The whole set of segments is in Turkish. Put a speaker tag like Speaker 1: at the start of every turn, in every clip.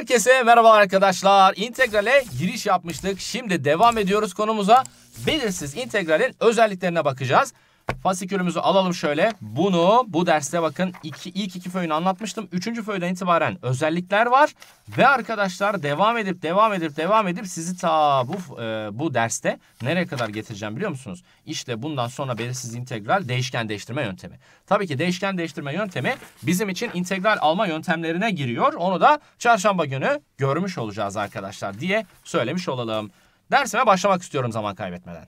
Speaker 1: Herkese merhaba arkadaşlar. İntegrale giriş yapmıştık. Şimdi devam ediyoruz konumuza. Belirsiz integralin özelliklerine bakacağız. Fasikülümüzü alalım şöyle. Bunu bu derste bakın iki, ilk iki föyünü anlatmıştım. Üçüncü föyden itibaren özellikler var. Ve arkadaşlar devam edip devam edip devam edip sizi ta bu, e, bu derste nereye kadar getireceğim biliyor musunuz? İşte bundan sonra belirsiz integral değişken değiştirme yöntemi. Tabii ki değişken değiştirme yöntemi bizim için integral alma yöntemlerine giriyor. Onu da çarşamba günü görmüş olacağız arkadaşlar diye söylemiş olalım. Dersime başlamak istiyorum zaman kaybetmeden.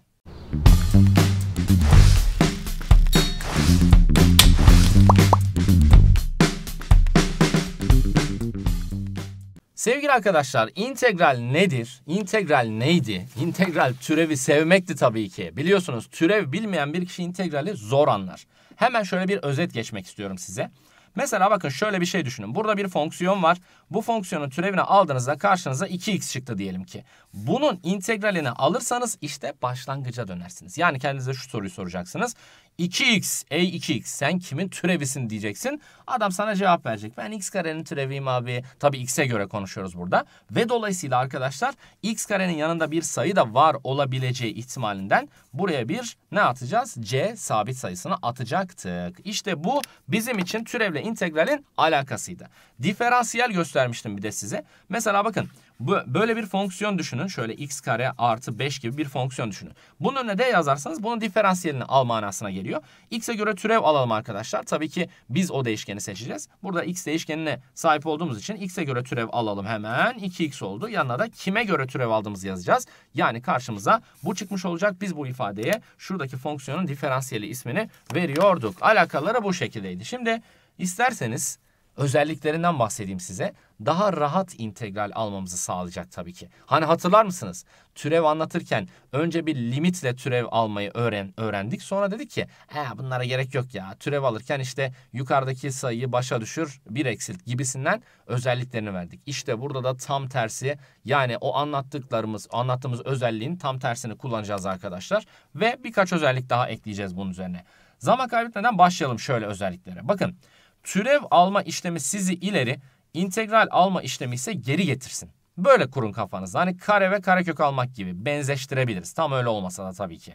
Speaker 1: Sevgili arkadaşlar integral nedir? İntegral neydi? İntegral türevi sevmekti tabii ki. Biliyorsunuz türev bilmeyen bir kişi integrali zor anlar. Hemen şöyle bir özet geçmek istiyorum size. Mesela bakın şöyle bir şey düşünün. Burada bir fonksiyon var. Bu fonksiyonun türevini aldığınızda karşınıza 2x çıktı diyelim ki. Bunun integralini alırsanız işte başlangıca dönersiniz. Yani kendinize şu soruyu soracaksınız. 2x ey 2x sen kimin türevisin diyeceksin. Adam sana cevap verecek. Ben x karenin türeviyim abi. Tabii x'e göre konuşuyoruz burada. Ve dolayısıyla arkadaşlar x karenin yanında bir sayı da var olabileceği ihtimalinden buraya bir ne atacağız? c sabit sayısını atacaktık. İşte bu bizim için türevle integralin alakasıydı. Diferansiyel göstermiştim bir de size. Mesela bakın böyle bir fonksiyon düşünün. Şöyle x kare artı 5 gibi bir fonksiyon düşünün. Bunun önüne de yazarsanız bunun diferansiyelini al manasına geliyor. X'e göre türev alalım arkadaşlar. Tabii ki biz o değişkeni seçeceğiz. Burada x değişkenine sahip olduğumuz için x'e göre türev alalım hemen. 2x oldu. Yanına da kime göre türev aldığımızı yazacağız. Yani karşımıza bu çıkmış olacak. Biz bu ifadeye şuradaki fonksiyonun diferansiyeli ismini veriyorduk. Alakaları bu şekildeydi. Şimdi isterseniz özelliklerinden bahsedeyim size. Daha rahat integral almamızı sağlayacak tabii ki. Hani hatırlar mısınız? Türev anlatırken önce bir limitle türev almayı öğren öğrendik. Sonra dedik ki ee, bunlara gerek yok ya. Türev alırken işte yukarıdaki sayıyı başa düşür bir eksilt gibisinden özelliklerini verdik. İşte burada da tam tersi yani o anlattıklarımız anlattığımız özelliğin tam tersini kullanacağız arkadaşlar. Ve birkaç özellik daha ekleyeceğiz bunun üzerine. Zaman kaybetmeden başlayalım şöyle özelliklere. Bakın Türev alma işlemi sizi ileri, integral alma işlemi ise geri getirsin. Böyle kurun kafanızda. Hani kare ve karekök almak gibi benzeştirebiliriz. Tam öyle olmasa da tabii ki.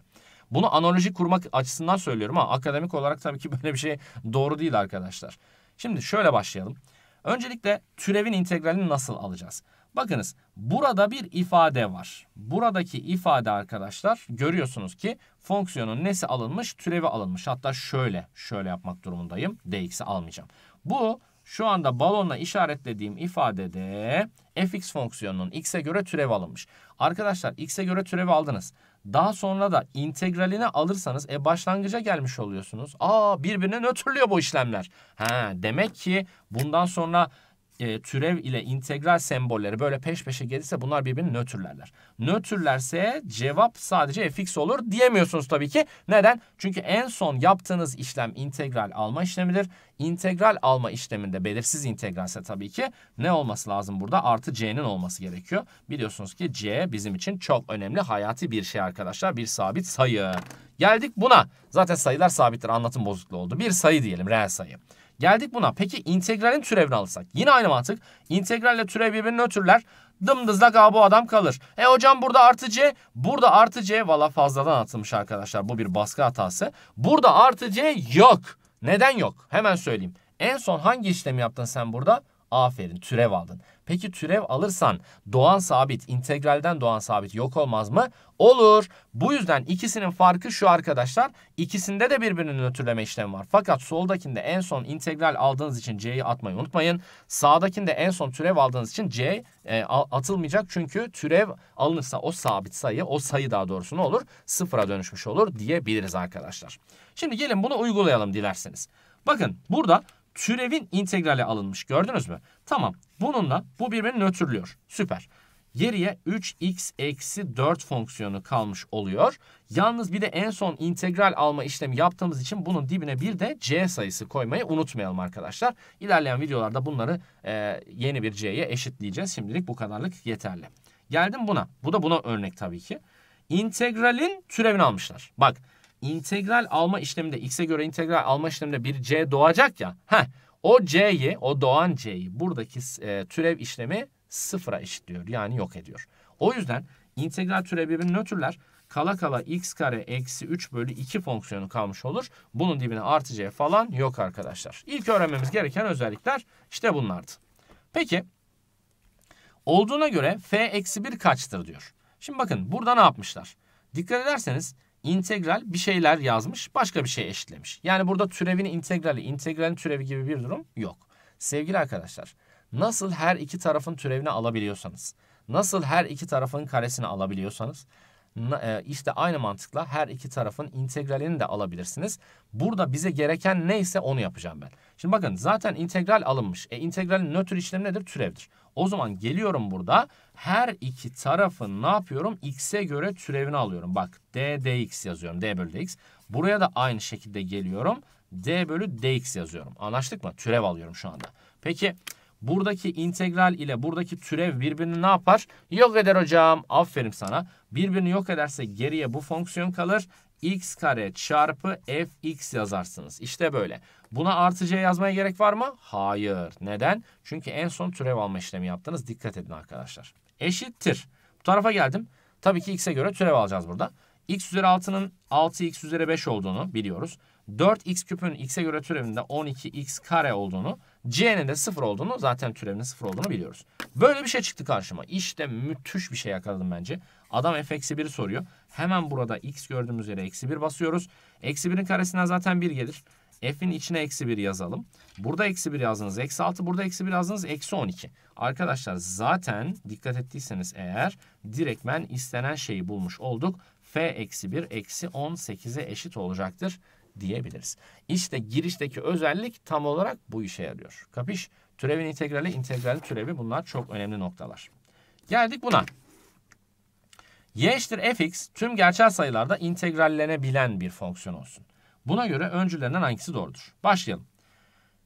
Speaker 1: Bunu analoji kurmak açısından söylüyorum ama akademik olarak tabii ki böyle bir şey doğru değil arkadaşlar. Şimdi şöyle başlayalım. Öncelikle türevin integralini nasıl alacağız? Bakınız burada bir ifade var. Buradaki ifade arkadaşlar görüyorsunuz ki fonksiyonun nesi alınmış? Türevi alınmış. Hatta şöyle, şöyle yapmak durumundayım. dx'i almayacağım. Bu şu anda balonla işaretlediğim ifadede fx fonksiyonunun x'e göre türevi alınmış. Arkadaşlar x'e göre türevi aldınız. Daha sonra da integralini alırsanız e başlangıca gelmiş oluyorsunuz. Aa birbirine nötrlüyor bu işlemler. Ha demek ki bundan sonra e, türev ile integral sembolleri böyle peş peşe gelirse bunlar birbirini nötrlerler. Nötrlerse cevap sadece fx olur diyemiyorsunuz tabii ki. Neden? Çünkü en son yaptığınız işlem integral alma işlemidir. İntegral alma işleminde belirsiz integralse tabii ki ne olması lazım burada? Artı c'nin olması gerekiyor. Biliyorsunuz ki c bizim için çok önemli hayati bir şey arkadaşlar. Bir sabit sayı. Geldik buna. Zaten sayılar sabittir anlatım bozukluğu oldu. Bir sayı diyelim reel sayı. Geldik buna. Peki integralin türevini alırsak. Yine aynı mantık. İntegralle türev birbirini ötürler. Dımdızlak abi bu adam kalır. E hocam burada artı C. Burada artı C. Valla fazladan atılmış arkadaşlar. Bu bir baskı hatası. Burada artı C yok. Neden yok? Hemen söyleyeyim. En son hangi işlemi yaptın sen burada? Aferin türev aldın. Peki türev alırsan doğan sabit, integralden doğan sabit yok olmaz mı? Olur. Bu yüzden ikisinin farkı şu arkadaşlar. İkisinde de birbirinin ötürleme işlemi var. Fakat soldakinde en son integral aldığınız için C'yi atmayı unutmayın. Sağdakinde en son türev aldığınız için C e, atılmayacak. Çünkü türev alınırsa o sabit sayı, o sayı daha doğrusu ne olur? Sıfıra dönüşmüş olur diyebiliriz arkadaşlar. Şimdi gelin bunu uygulayalım dilerseniz. Bakın burada türevin integrali alınmış. Gördünüz mü? Tamam. Bununla bu birbirini nötrlüyor. Süper. Geriye 3x eksi 4 fonksiyonu kalmış oluyor. Yalnız bir de en son integral alma işlemi yaptığımız için bunun dibine bir de c sayısı koymayı unutmayalım arkadaşlar. İlerleyen videolarda bunları e, yeni bir c'ye eşitleyeceğiz. Şimdilik bu kadarlık yeterli. Geldim buna. Bu da buna örnek tabii ki. İntegralin türevini almışlar. Bak integral alma işleminde x'e göre integral alma işleminde bir c doğacak ya. Heh, o c'yi o doğan c'yi buradaki e, türev işlemi sıfıra eşitliyor yani yok ediyor. O yüzden integral türevi nötrler kala kala x kare eksi 3 bölü 2 fonksiyonu kalmış olur. Bunun dibine artı c falan yok arkadaşlar. İlk öğrenmemiz gereken özellikler işte bunlardı. Peki olduğuna göre f eksi 1 kaçtır diyor. Şimdi bakın burada ne yapmışlar? Dikkat ederseniz integral bir şeyler yazmış başka bir şey eşitlemiş. Yani burada türevin integrali integralin türevi gibi bir durum yok. Sevgili arkadaşlar nasıl her iki tarafın türevini alabiliyorsanız nasıl her iki tarafın karesini alabiliyorsanız e, işte aynı mantıkla her iki tarafın integralini de alabilirsiniz. Burada bize gereken neyse onu yapacağım ben. Şimdi bakın zaten integral alınmış. E integralin nötr işlemi nedir? Türevdir. O zaman geliyorum burada her iki tarafın ne yapıyorum? X'e göre türevini alıyorum. Bak D, DX yazıyorum. D bölü DX. Buraya da aynı şekilde geliyorum. D bölü DX yazıyorum. Anlaştık mı? Türev alıyorum şu anda. Peki buradaki integral ile buradaki türev birbirini ne yapar? Yok eder hocam. Aferin sana. Birbirini yok ederse geriye bu fonksiyon kalır x kare çarpı fx yazarsınız. İşte böyle. Buna artı c yazmaya gerek var mı? Hayır. Neden? Çünkü en son türev alma işlemi yaptınız. Dikkat edin arkadaşlar. Eşittir. Bu tarafa geldim. Tabii ki x'e göre türev alacağız burada. x üzeri 6'nın 6x üzeri 5 olduğunu biliyoruz. 4x küpün x'e göre türevinde 12x kare olduğunu, c'nin de 0 olduğunu, zaten türevinin 0 olduğunu biliyoruz. Böyle bir şey çıktı karşıma. İşte müthiş bir şey yakaladım bence. Adam f-1'i soruyor. Hemen burada x gördüğümüz yere eksi 1 basıyoruz. Eksi 1'in karesinden zaten 1 gelir. F'in içine eksi 1 yazalım. Burada eksi 1 yazdınız eksi 6. Burada eksi 1 yazdınız eksi 12. Arkadaşlar zaten dikkat ettiyseniz eğer direkt direktmen istenen şeyi bulmuş olduk. F eksi 1 eksi 18'e eşit olacaktır diyebiliriz. İşte girişteki özellik tam olarak bu işe yarıyor. Kapış? Türevin integrali, integralin türevi bunlar çok önemli noktalar. Geldik buna. y eşittir fx tüm gerçel sayılarda integrallenebilen bir fonksiyon olsun. Buna göre öncülerinden hangisi doğrudur? Başlayalım.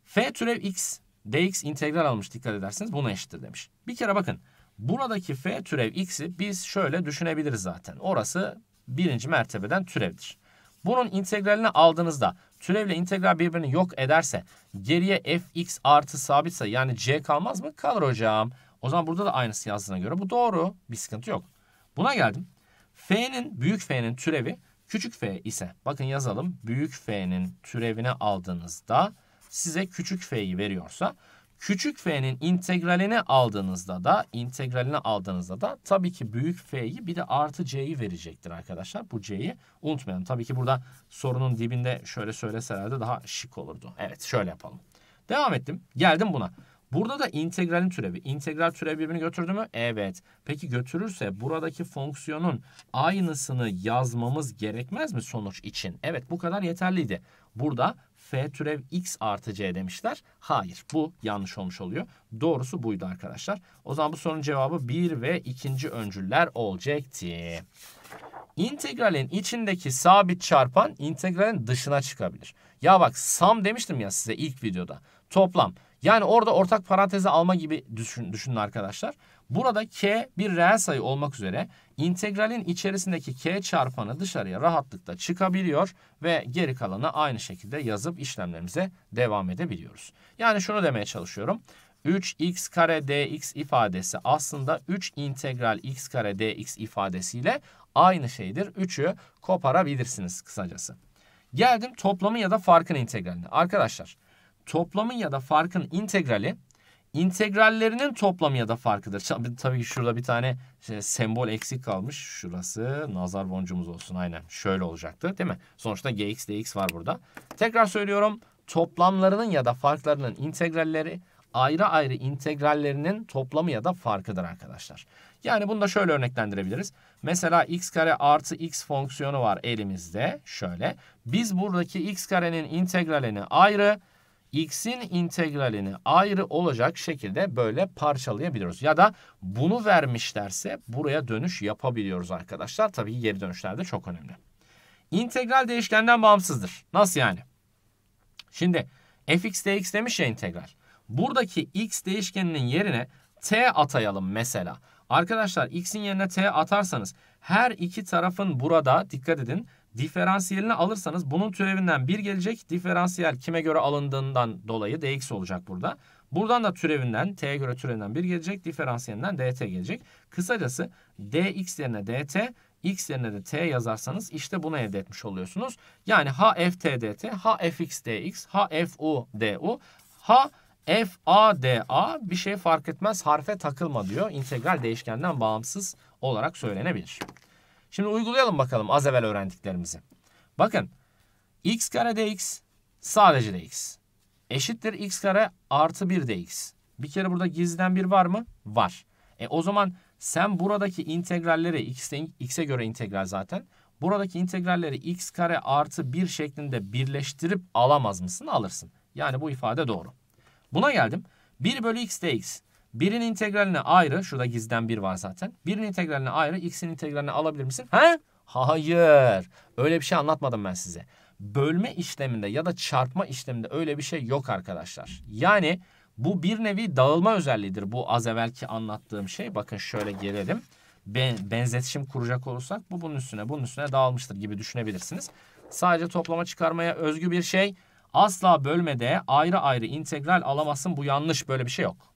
Speaker 1: f türev x dx integral almış dikkat ederseniz buna eşittir demiş. Bir kere bakın buradaki f türev x'i biz şöyle düşünebiliriz zaten. Orası birinci mertebeden türevdir. Bunun integralini aldığınızda türevle integral birbirini yok ederse geriye fx artı sabitse yani c kalmaz mı? Kalır hocam. O zaman burada da aynısı yazdığına göre bu doğru. Bir sıkıntı yok. Buna geldim. F'nin büyük F'nin türevi küçük f ise bakın yazalım. Büyük F'nin türevini aldığınızda size küçük f'yi veriyorsa Küçük f'nin integralini aldığınızda da integralini aldığınızda da tabii ki büyük f'yi bir de artı c'yi verecektir arkadaşlar. Bu c'yi unutmayalım. Tabii ki burada sorunun dibinde şöyle söyleselerdi daha şık olurdu. Evet şöyle yapalım. Devam ettim. Geldim buna. Burada da integralin türevi. İntegral türevi birbirini götürdü mü? Evet. Peki götürürse buradaki fonksiyonun aynısını yazmamız gerekmez mi sonuç için? Evet bu kadar yeterliydi. Burada f türev x artı c demişler. Hayır bu yanlış olmuş oluyor. Doğrusu buydu arkadaşlar. O zaman bu sorunun cevabı 1 ve ikinci öncüller olacaktı. İntegralin içindeki sabit çarpan integralin dışına çıkabilir. Ya bak sam demiştim ya size ilk videoda. Toplam. Yani orada ortak paranteze alma gibi düşün, düşünün arkadaşlar. Burada k bir reel sayı olmak üzere integralin içerisindeki k çarpanı dışarıya rahatlıkla çıkabiliyor ve geri kalanı aynı şekilde yazıp işlemlerimize devam edebiliyoruz. Yani şunu demeye çalışıyorum. 3x kare dx ifadesi aslında 3 integral x kare dx ifadesiyle aynı şeydir. 3'ü koparabilirsiniz kısacası. Geldim toplamın ya da farkın integraline. Arkadaşlar toplamın ya da farkın integrali integrallerinin toplamı ya da farkıdır. Tabii ki şurada bir tane şey, sembol eksik kalmış. Şurası nazar boncuğumuz olsun aynen. Şöyle olacaktı değil mi? Sonuçta gx dx var burada. Tekrar söylüyorum toplamlarının ya da farklarının integralleri ayrı ayrı integrallerinin toplamı ya da farkıdır arkadaşlar. Yani bunu da şöyle örneklendirebiliriz. Mesela x kare artı x fonksiyonu var elimizde. Şöyle. Biz buradaki x karenin integralini ayrı, x'in integralini ayrı olacak şekilde böyle parçalayabiliyoruz. Ya da bunu vermişlerse buraya dönüş yapabiliyoruz arkadaşlar. Tabii geri dönüşler de çok önemli. İntegral değişkenden bağımsızdır. Nasıl yani? Şimdi fx dx demiş ya integral. Buradaki x değişkeninin yerine t atayalım mesela. Arkadaşlar x'in yerine t atarsanız her iki tarafın burada dikkat edin diferansiyelini alırsanız bunun türevinden 1 gelecek. Diferansiyel kime göre alındığından dolayı dx olacak burada. Buradan da türevinden t'ye göre türevinden 1 gelecek. Diferansiyelinden dt gelecek. Kısacası dx yerine dt x yerine de t yazarsanız işte bunu elde etmiş oluyorsunuz. Yani ha ft dt, ha fx dx, ha fu du, ha F, A, D, A bir şey fark etmez harfe takılma diyor. İntegral değişkenden bağımsız olarak söylenebilir. Şimdi uygulayalım bakalım az evvel öğrendiklerimizi. Bakın x kare dx sadece dx eşittir x kare artı 1 dx. Bir kere burada gizliden bir var mı? Var. E o zaman sen buradaki integralleri x'e göre integral zaten. Buradaki integralleri x kare artı 1 şeklinde birleştirip alamaz mısın? Alırsın. Yani bu ifade doğru. Buna geldim. 1 bölü x dx. Birin integraline ayrı. Şurada gizden bir var zaten. Birin integraline ayrı. X'in integraline alabilir misin? He? Hayır. Öyle bir şey anlatmadım ben size. Bölme işleminde ya da çarpma işleminde öyle bir şey yok arkadaşlar. Yani bu bir nevi dağılma özelliğidir. Bu az evvelki anlattığım şey. Bakın şöyle gelelim. Ben, benzetişim kuracak olursak bu bunun üstüne bunun üstüne dağılmıştır gibi düşünebilirsiniz. Sadece toplama çıkarmaya özgü bir şey. Asla bölmede ayrı ayrı integral alamazsın. Bu yanlış. Böyle bir şey yok.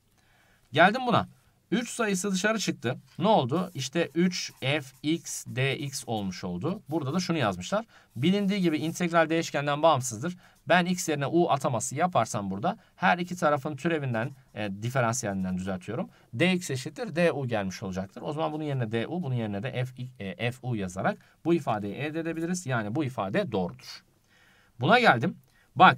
Speaker 1: Geldim buna. 3 sayısı dışarı çıktı. Ne oldu? İşte 3 f x dx olmuş oldu. Burada da şunu yazmışlar. Bilindiği gibi integral değişkenden bağımsızdır. Ben x yerine u ataması yaparsam burada her iki tarafın türevinden, e, diferansiyelinden düzeltiyorum. dx eşittir du gelmiş olacaktır. O zaman bunun yerine du, bunun yerine de f, e, fu yazarak bu ifadeyi elde edebiliriz. Yani bu ifade doğrudur. Buna geldim. Bak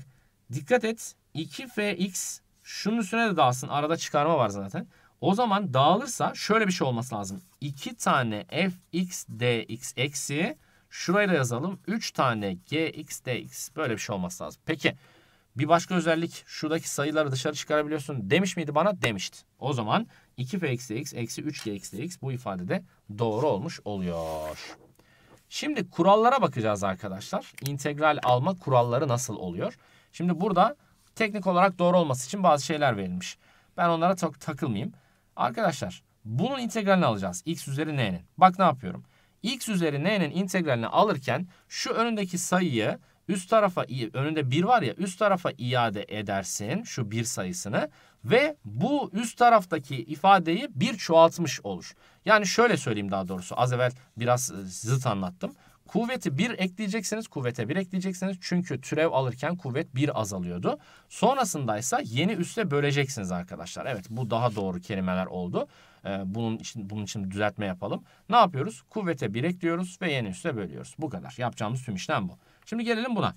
Speaker 1: dikkat et 2fx Şunun üstüne de dağılsın. Arada çıkarma var zaten. O zaman dağılırsa şöyle bir şey olması lazım. 2 tane fx dx eksi şuraya da yazalım. 3 tane gx dx böyle bir şey olması lazım. Peki bir başka özellik şuradaki sayıları dışarı çıkarabiliyorsun demiş miydi bana? Demişti. O zaman 2 fx dx eksi 3 gx dx bu ifadede doğru olmuş oluyor. Şimdi kurallara bakacağız arkadaşlar. İntegral alma kuralları nasıl oluyor? Şimdi burada teknik olarak doğru olması için bazı şeyler verilmiş. Ben onlara çok takılmayayım. Arkadaşlar bunun integralini alacağız. X üzeri n'nin. Bak ne yapıyorum. X üzeri n'nin integralini alırken şu önündeki sayıyı üst tarafa önünde 1 var ya üst tarafa iade edersin şu 1 sayısını ve bu üst taraftaki ifadeyi bir çoğaltmış olur. Yani şöyle söyleyeyim daha doğrusu az evvel biraz e, zıt anlattım. Kuvveti 1 ekleyeceksiniz. Kuvvete 1 ekleyeceksiniz. Çünkü türev alırken kuvvet 1 azalıyordu. Sonrasında ise yeni üste böleceksiniz arkadaşlar. Evet bu daha doğru kelimeler oldu. Ee, bunun için bunun için düzeltme yapalım. Ne yapıyoruz? Kuvvete 1 ekliyoruz ve yeni üste bölüyoruz. Bu kadar. Yapacağımız tüm işlem bu. Şimdi gelelim buna.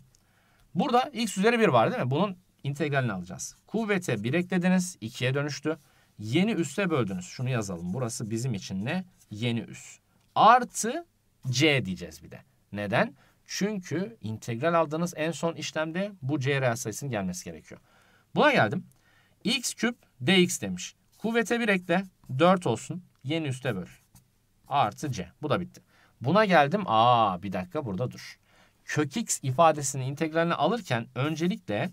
Speaker 1: Burada x üzeri 1 var değil mi? Bunun integralini alacağız. Kuvvete 1 eklediniz. 2'ye dönüştü. Yeni üste böldünüz. Şunu yazalım. Burası bizim için ne? Yeni üs. Artı C diyeceğiz bir de. Neden? Çünkü integral aldığınız en son işlemde bu C reel sayısının gelmesi gerekiyor. Buna geldim. X küp dx demiş. Kuvvete bir ekle 4 olsun. Yeni üste böl. Artı C. Bu da bitti. Buna geldim. Aa bir dakika burada dur. Kök x ifadesini integralini alırken öncelikle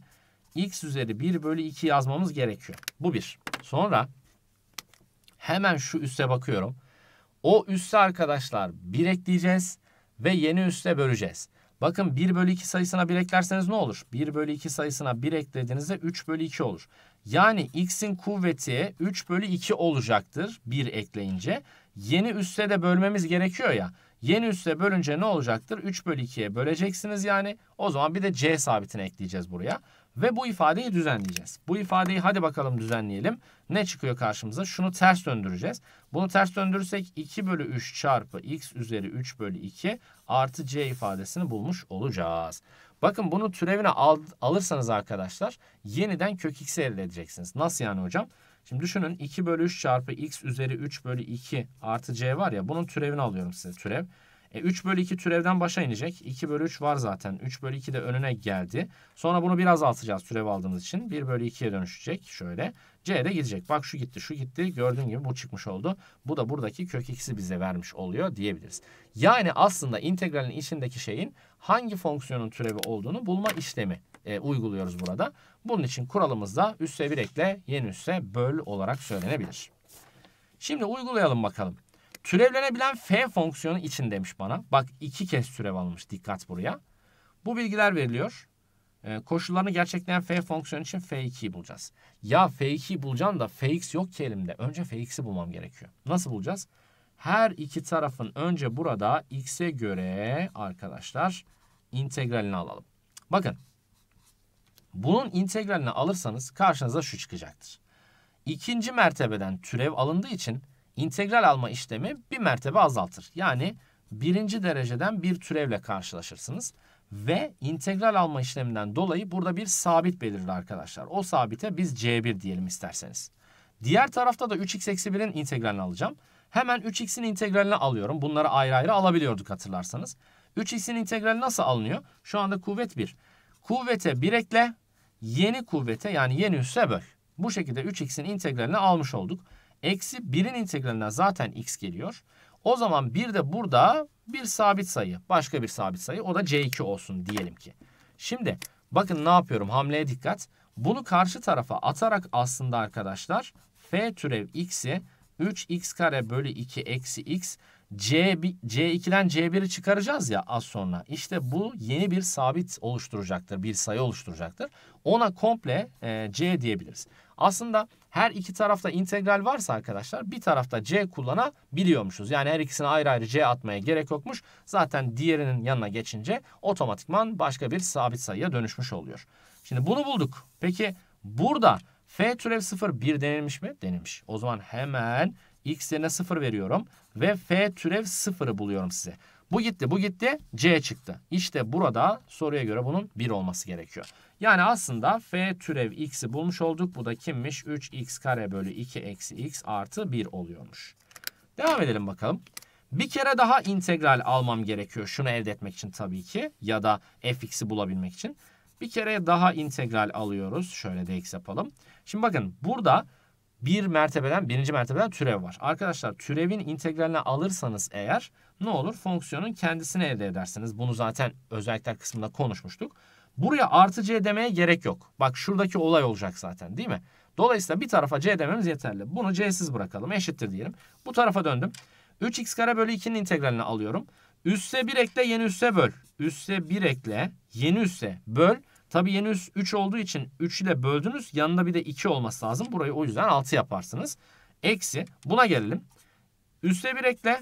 Speaker 1: x üzeri 1 bölü 2 yazmamız gerekiyor. Bu bir. Sonra hemen şu üste bakıyorum. O üssü arkadaşlar 1 ekleyeceğiz ve yeni üste böleceğiz. Bakın 1 bölü 2 sayısına 1 eklerseniz ne olur? 1 bölü 2 sayısına 1 eklediğinizde 3 bölü 2 olur. Yani x'in kuvveti 3 bölü 2 olacaktır 1 ekleyince. Yeni üste de bölmemiz gerekiyor ya. Yeni üste bölünce ne olacaktır? 3 bölü 2'ye böleceksiniz yani. O zaman bir de c sabitini ekleyeceğiz buraya. Ve bu ifadeyi düzenleyeceğiz. Bu ifadeyi hadi bakalım düzenleyelim. Ne çıkıyor karşımıza? Şunu ters döndüreceğiz. Bunu ters döndürürsek 2 bölü 3 çarpı x üzeri 3 bölü 2 artı c ifadesini bulmuş olacağız. Bakın bunu türevine al, alırsanız arkadaşlar yeniden kök x'i elde edeceksiniz. Nasıl yani hocam? Şimdi düşünün 2 bölü 3 çarpı x üzeri 3 bölü 2 artı c var ya bunun türevini alıyorum size türev. E, 3 bölü 2 türevden başa inecek. 2 bölü 3 var zaten. 3 bölü 2 de önüne geldi. Sonra bunu biraz azaltacağız türev aldığımız için. 1 bölü 2'ye dönüşecek. Şöyle. C'ye de gidecek. Bak şu gitti şu gitti. Gördüğün gibi bu çıkmış oldu. Bu da buradaki kök x'i bize vermiş oluyor diyebiliriz. Yani aslında integralin içindeki şeyin hangi fonksiyonun türevi olduğunu bulma işlemi e, uyguluyoruz burada. Bunun için kuralımız da üsse 1 ekle yeni üsse böl olarak söylenebilir. Şimdi uygulayalım bakalım. Türevlenebilen f fonksiyonu için demiş bana. Bak iki kez türev almış. Dikkat buraya. Bu bilgiler veriliyor. E, koşullarını gerçekleyen f fonksiyonu için f2'yi bulacağız. Ya f2'yi bulacağım da fx yok ki elimde. Önce fx'i bulmam gerekiyor. Nasıl bulacağız? Her iki tarafın önce burada x'e göre arkadaşlar integralini alalım. Bakın. Bunun integralini alırsanız karşınıza şu çıkacaktır. İkinci mertebeden türev alındığı için Integral alma işlemi bir mertebe azaltır. Yani birinci dereceden bir türevle karşılaşırsınız. Ve integral alma işleminden dolayı burada bir sabit belirir arkadaşlar. O sabite biz C1 diyelim isterseniz. Diğer tarafta da 3x eksi 1'in integralini alacağım. Hemen 3x'in integralini alıyorum. Bunları ayrı ayrı alabiliyorduk hatırlarsanız. 3x'in integrali nasıl alınıyor? Şu anda kuvvet 1. Kuvvete 1 ekle, yeni kuvvete yani yeni üsse böl. Bu şekilde 3x'in integralini almış olduk. Eksi 1'in integralinden zaten x geliyor. O zaman bir de burada bir sabit sayı. Başka bir sabit sayı. O da c2 olsun diyelim ki. Şimdi bakın ne yapıyorum? Hamleye dikkat. Bunu karşı tarafa atarak aslında arkadaşlar f türev x'i 3x kare bölü 2 eksi x C, C2'den C1'i çıkaracağız ya az sonra. İşte bu yeni bir sabit oluşturacaktır. Bir sayı oluşturacaktır. Ona komple e, C diyebiliriz. Aslında her iki tarafta integral varsa arkadaşlar bir tarafta C kullanabiliyormuşuz. Yani her ikisine ayrı ayrı C atmaya gerek yokmuş. Zaten diğerinin yanına geçince otomatikman başka bir sabit sayıya dönüşmüş oluyor. Şimdi bunu bulduk. Peki burada F türev 0 1 denilmiş mi? Denilmiş. O zaman hemen X yerine 0 veriyorum. Ve F türev 0'ı buluyorum size. Bu gitti bu gitti C çıktı. İşte burada soruya göre bunun 1 olması gerekiyor. Yani aslında F türev X'i bulmuş olduk. Bu da kimmiş? 3X kare bölü 2 eksi X artı 1 oluyormuş. Devam edelim bakalım. Bir kere daha integral almam gerekiyor. Şunu elde etmek için tabii ki ya da fx'i bulabilmek için. Bir kere daha integral alıyoruz. Şöyle dx yapalım. Şimdi bakın burada bir mertebeden, birinci mertebeden türev var. Arkadaşlar türevin integralini alırsanız eğer ne olur? Fonksiyonun kendisini elde edersiniz. Bunu zaten özellikler kısmında konuşmuştuk. Buraya artı c demeye gerek yok. Bak şuradaki olay olacak zaten değil mi? Dolayısıyla bir tarafa c dememiz yeterli. Bunu c'siz bırakalım. Eşittir diyelim. Bu tarafa döndüm. 3x kare bölü 2'nin integralini alıyorum. Üste 1 ekle yeni üste böl. Üste 1 ekle yeni üste böl. Tabi yeni üs 3 olduğu için 3 ile böldünüz. Yanında bir de 2 olması lazım. Burayı o yüzden 6 yaparsınız. Eksi. Buna gelelim. Üste 1 ekle.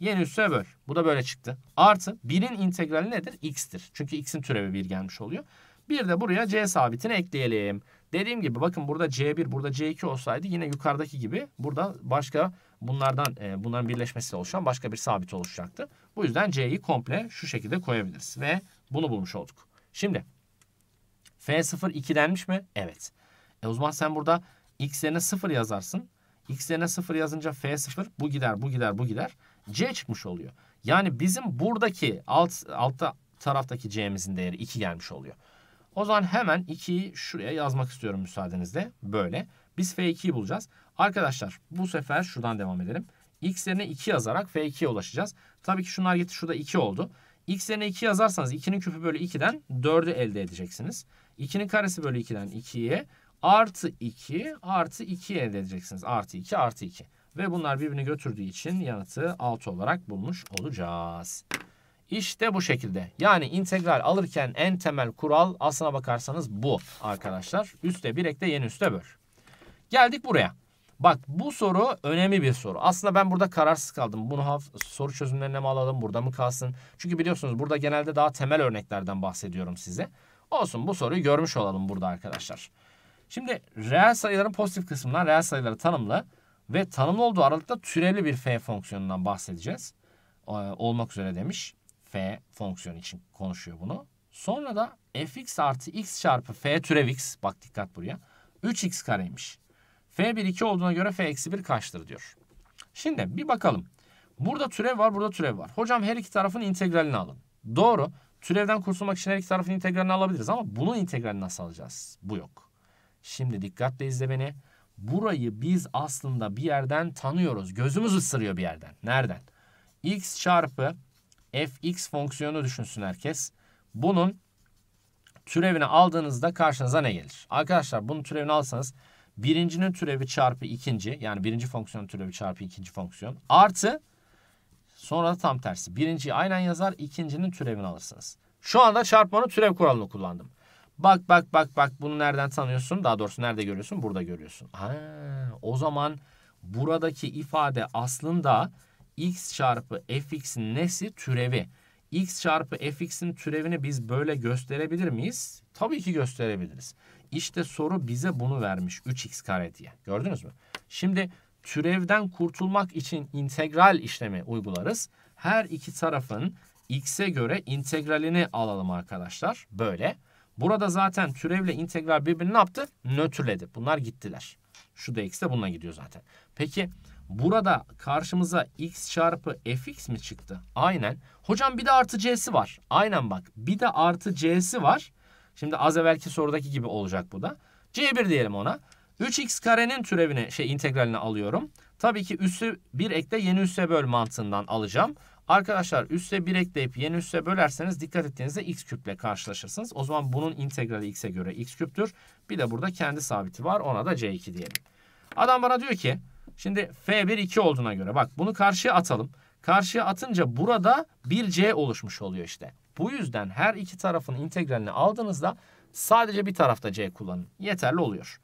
Speaker 1: Yeni üste böl. Bu da böyle çıktı. Artı 1'in integrali nedir? X'tir. Çünkü X'in türevi 1 gelmiş oluyor. Bir de buraya C sabitini ekleyelim. Dediğim gibi bakın burada C1 burada C2 olsaydı yine yukarıdaki gibi burada başka bunlardan e, bunların birleşmesiyle oluşan başka bir sabit oluşacaktı. Bu yüzden C'yi komple şu şekilde koyabiliriz ve bunu bulmuş olduk. Şimdi F0 2 denmiş mi? Evet. E o zaman sen burada x yerine 0 yazarsın. X yerine 0 yazınca F0 bu gider bu gider bu gider. C çıkmış oluyor. Yani bizim buradaki alt, altta taraftaki C'mizin değeri 2 gelmiş oluyor. O zaman hemen 2'yi şuraya yazmak istiyorum müsaadenizle. Böyle. Biz F2'yi bulacağız. Arkadaşlar bu sefer şuradan devam edelim. X yerine 2 yazarak F2'ye ulaşacağız. Tabii ki şunlar gitti. Şurada 2 oldu. X yerine 2 yazarsanız 2'nin küpü bölü 2'den 4'ü elde edeceksiniz. 2'nin karesi bölü 2'den 2'ye artı 2 artı 2 elde edeceksiniz. Artı 2 artı 2. Ve bunlar birbirini götürdüğü için yanıtı 6 olarak bulmuş olacağız. İşte bu şekilde. Yani integral alırken en temel kural aslına bakarsanız bu arkadaşlar. Üste bir ekle yeni üste böl. Geldik buraya. Bak bu soru önemli bir soru. Aslında ben burada kararsız kaldım. Bunu soru çözümlerine mi alalım burada mı kalsın? Çünkü biliyorsunuz burada genelde daha temel örneklerden bahsediyorum size. Olsun bu soruyu görmüş olalım burada arkadaşlar. Şimdi reel sayıların pozitif kısmından reel sayıları tanımlı ve tanımlı olduğu aralıkta türevli bir f fonksiyonundan bahsedeceğiz. Ee, olmak üzere demiş. f fonksiyonu için konuşuyor bunu. Sonra da fx artı x çarpı f türev x. Bak dikkat buraya. 3x kareymiş. F1 2 olduğuna göre F eksi 1 kaçtır diyor. Şimdi bir bakalım. Burada türev var, burada türev var. Hocam her iki tarafın integralini alın. Doğru. Türevden kurtulmak için her iki tarafın integralini alabiliriz ama bunun integralini nasıl alacağız? Bu yok. Şimdi dikkatle izle beni. Burayı biz aslında bir yerden tanıyoruz. Gözümüz ısırıyor bir yerden. Nereden? x çarpı fx fonksiyonu düşünsün herkes. Bunun türevini aldığınızda karşınıza ne gelir? Arkadaşlar bunun türevini alsanız birincinin türevi çarpı ikinci yani birinci fonksiyonun türevi çarpı ikinci fonksiyon artı sonra da tam tersi. Birinciyi aynen yazar ikincinin türevini alırsınız. Şu anda çarpmanın türev kuralını kullandım. Bak bak bak bak bunu nereden tanıyorsun? Daha doğrusu nerede görüyorsun? Burada görüyorsun. Ha, o zaman buradaki ifade aslında x çarpı fx'in nesi? Türevi. x çarpı fx'in türevini biz böyle gösterebilir miyiz? Tabii ki gösterebiliriz. İşte soru bize bunu vermiş 3x kare diye. Gördünüz mü? Şimdi türevden kurtulmak için integral işlemi uygularız. Her iki tarafın x'e göre integralini alalım arkadaşlar. Böyle. Burada zaten türevle integral birbirini ne yaptı? Nötrledi. Bunlar gittiler. Şu da x de bununla gidiyor zaten. Peki burada karşımıza x çarpı fx mi çıktı? Aynen. Hocam bir de artı c'si var. Aynen bak. Bir de artı c'si var. Şimdi az evvelki sorudaki gibi olacak bu da. C1 diyelim ona. 3x karenin türevini şey integralini alıyorum. Tabii ki üssü 1 ekle yeni üsse böl mantığından alacağım. Arkadaşlar üsse 1 ekleyip yeni üsse bölerseniz dikkat ettiğinizde x küple karşılaşırsınız. O zaman bunun integrali x'e göre x küptür. Bir de burada kendi sabiti var ona da c2 diyelim. Adam bana diyor ki şimdi f1 2 olduğuna göre bak bunu karşıya atalım. Karşıya atınca burada bir c oluşmuş oluyor işte. Bu yüzden her iki tarafın integralini aldığınızda sadece bir tarafta c kullanın. Yeterli oluyor.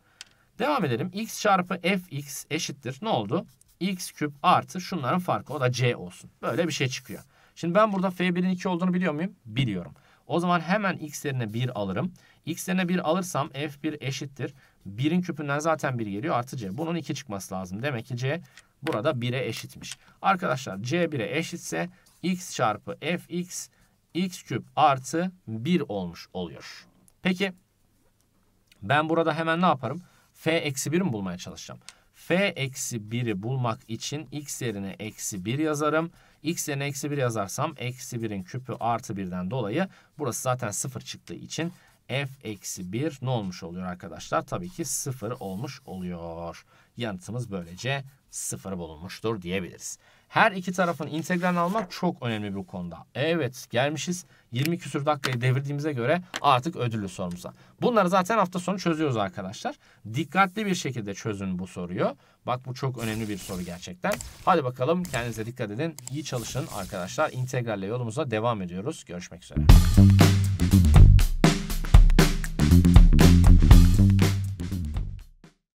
Speaker 1: Devam edelim. x çarpı fx eşittir. Ne oldu? x küp artı şunların farkı. O da c olsun. Böyle bir şey çıkıyor. Şimdi ben burada f1'in 2 olduğunu biliyor muyum? Biliyorum. O zaman hemen x yerine 1 alırım. x yerine 1 alırsam f1 eşittir. 1'in küpünden zaten 1 geliyor artı c. Bunun 2 çıkması lazım. Demek ki c burada 1'e eşitmiş. Arkadaşlar c 1'e eşitse x çarpı fx x küp artı 1 olmuş oluyor. Peki ben burada hemen ne yaparım? f eksi 1'i mi bulmaya çalışacağım? f eksi 1'i bulmak için x yerine eksi 1 yazarım. x yerine eksi 1 yazarsam eksi 1'in küpü artı 1'den dolayı burası zaten 0 çıktığı için f eksi 1 ne olmuş oluyor arkadaşlar? Tabii ki 0 olmuş oluyor. Yanıtımız böylece sıfır bulunmuştur diyebiliriz. Her iki tarafın integralini almak çok önemli bir konuda. Evet gelmişiz 20 küsür dakikayı devirdiğimize göre artık ödüllü sorumuza. Bunları zaten hafta sonu çözüyoruz arkadaşlar. Dikkatli bir şekilde çözün bu soruyu. Bak bu çok önemli bir soru gerçekten. Hadi bakalım kendinize dikkat edin. İyi çalışın arkadaşlar. İntegralle yolumuza devam ediyoruz. Görüşmek üzere.